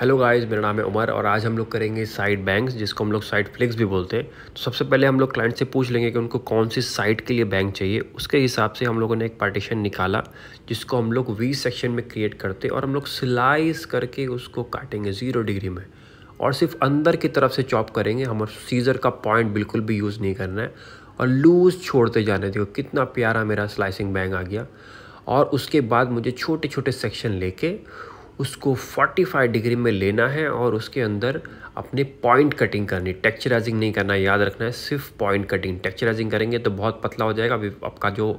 hello guys मेरा नाम है उमर और आज हम लोग करेंगे साइट बैंक्स जिसको हम लोग साइट फ्लिक्स भी बोलते हैं तो सबसे पहले हम लोग क्लाइंट से पूछ लेंगे कि उनको कौन सी साइट के लिए बैंक चाहिए उसके हिसाब से हम लोगों ने एक पार्टीशन निकाला जिसको हम लोग वी सेक्शन में क्रिएट करते और हम लोग स्लाइस करके उसको काटेंगे ज़ीरो डिग्री में और सिर्फ अंदर की तरफ से चॉप करेंगे हम सीज़र का पॉइंट बिल्कुल भी यूज़ नहीं करना है और लूज़ छोड़ते जाने देखो कितना प्यारा मेरा स्लाइसिंग बैंग आ गया और उसके बाद मुझे छोटे छोटे सेक्शन लेके उसको 45 डिग्री में लेना है और उसके अंदर अपने पॉइंट कटिंग करनी टेक्चराइजिंग नहीं करना याद रखना है सिर्फ पॉइंट कटिंग टेक्चराइजिंग करेंगे तो बहुत पतला हो जाएगा अभी आपका जो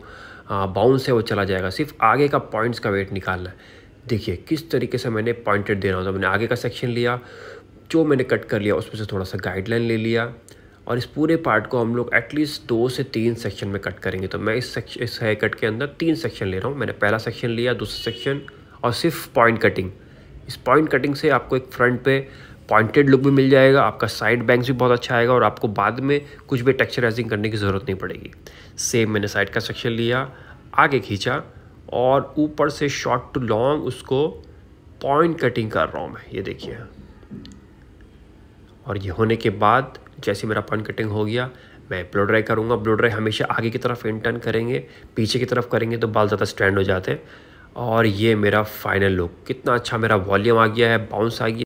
बाउंस है वो चला जाएगा सिर्फ आगे का पॉइंट्स का वेट निकालना है देखिए किस तरीके से मैंने पॉइंटेड दे हूँ तो मैंने आगे का सेक्शन लिया जो मैंने कट कर लिया उसमें से थोड़ा सा गाइडलाइन ले लिया और इस पूरे पार्ट को हम लोग एटलीस्ट दो से तीन सेक्शन में कट करेंगे तो मैं इस सेक्शन इस हेयर कट के अंदर तीन सेक्शन ले रहा हूँ मैंने पहला सेक्शन लिया दूसरा सेक्शन और सिर्फ पॉइंट कटिंग इस पॉइंट कटिंग से आपको एक फ्रंट पे पॉइंटेड लुक भी मिल जाएगा आपका साइड बैंक्स भी बहुत अच्छा आएगा और आपको बाद में कुछ भी टेक्चराइजिंग करने की ज़रूरत नहीं पड़ेगी सेम मैंने साइड का सेक्शन लिया आगे खींचा और ऊपर से शॉर्ट टू लॉन्ग उसको पॉइंट कटिंग कर रहा हूँ मैं ये देखिए और ये होने के बाद जैसे मेरा पॉइंट कटिंग हो गया मैं ब्लो ड्राई करूँगा ब्लो ड्राई हमेशा आगे की तरफ इंटर्न करेंगे पीछे की तरफ करेंगे तो बाल ज़्यादा स्टैंड हो जाते हैं और ये मेरा फाइनल लुक कितना अच्छा मेरा वॉल्यूम आ गया है बाउंस आ गया